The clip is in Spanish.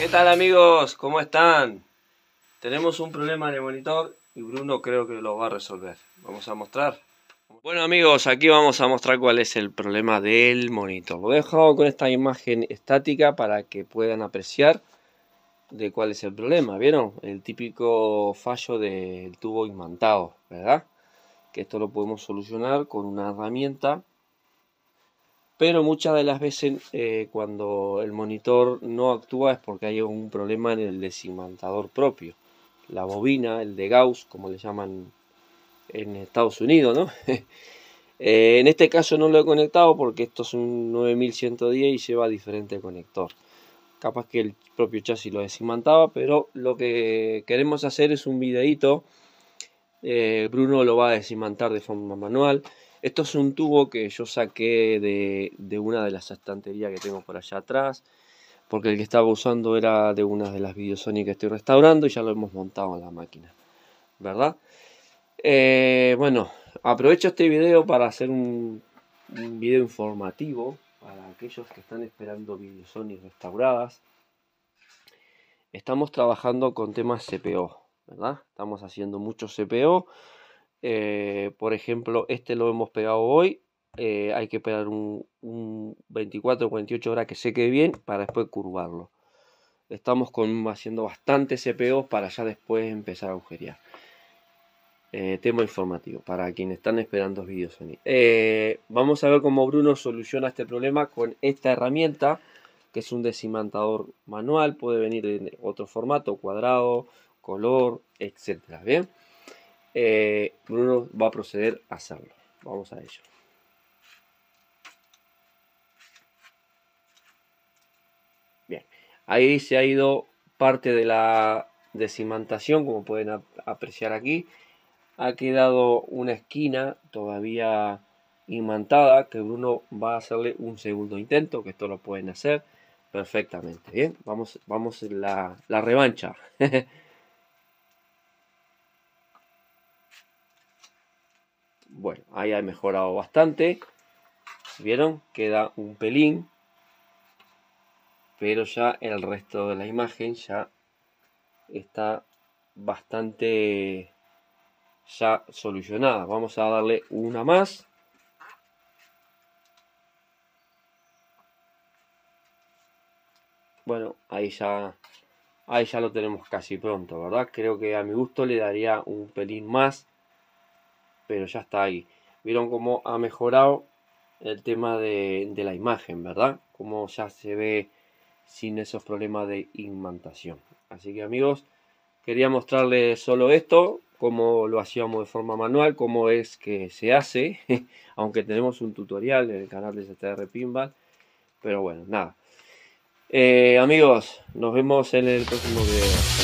¿Qué tal amigos? ¿Cómo están? Tenemos un problema en el monitor y Bruno creo que lo va a resolver. Vamos a mostrar. Bueno amigos, aquí vamos a mostrar cuál es el problema del monitor. Lo he dejado con esta imagen estática para que puedan apreciar de cuál es el problema. ¿Vieron? El típico fallo del tubo imantado, ¿verdad? Que esto lo podemos solucionar con una herramienta pero muchas de las veces eh, cuando el monitor no actúa es porque hay un problema en el desimantador propio. La bobina, el de Gauss, como le llaman en Estados Unidos, ¿no? Eh, en este caso no lo he conectado porque esto es un 9110 y lleva diferente conector. Capaz que el propio chasis lo desimantaba, pero lo que queremos hacer es un videito. Eh, Bruno lo va a desimantar de forma manual. Esto es un tubo que yo saqué de, una de las estanterías que tengo por allá atrás, porque el que estaba usando era de una de las Videosonic que estoy restaurando y ya lo hemos montado en la máquina, ¿verdad? Eh, bueno, aprovecho este video para hacer un, video informativo para aquellos que están esperando Videosonic restauradas. Estamos trabajando con temas CPO, ¿verdad? Estamos haciendo mucho CPO eh, por ejemplo, este lo hemos pegado hoy. Eh, hay que esperar un, 24 o 48 horas que seque bien para después curvarlo. Estamos haciendo bastantes CPO para ya después empezar a agujerear. Eh, tema informativo para quienes están esperando vídeos vamos a ver cómo Bruno soluciona este problema con esta herramienta que es un desimantador manual, puede venir en otro formato, cuadrado, color, etcétera. Bien. Eh, Bruno va a proceder a hacerlo. Vamos a ello. Bien, ahí se ha ido parte de la Desimantación, como pueden apreciar aquí. Ha quedado una esquina todavía imantada que Bruno va a hacerle un segundo intento, que esto lo pueden hacer perfectamente. Bien, vamos, vamos la revancha. Bueno, ahí ha mejorado bastante. ¿Vieron? Queda un pelín. Pero ya el resto de la imagen ya está bastante ya solucionada. Vamos a darle una más. Bueno, ahí ya, ahí ya lo tenemos casi pronto, ¿verdad? Creo que a mi gusto le daría un pelín más pero ya está ahí. Vieron cómo ha mejorado el tema de, la imagen, ¿verdad? como ya se ve sin esos problemas de imantación. Así que amigos, quería mostrarles solo esto, cómo lo hacíamos de forma manual, cómo es que se hace, aunque tenemos un tutorial en el canal de CTR Pinball, pero bueno, nada. Eh, amigos, nos vemos en el próximo video.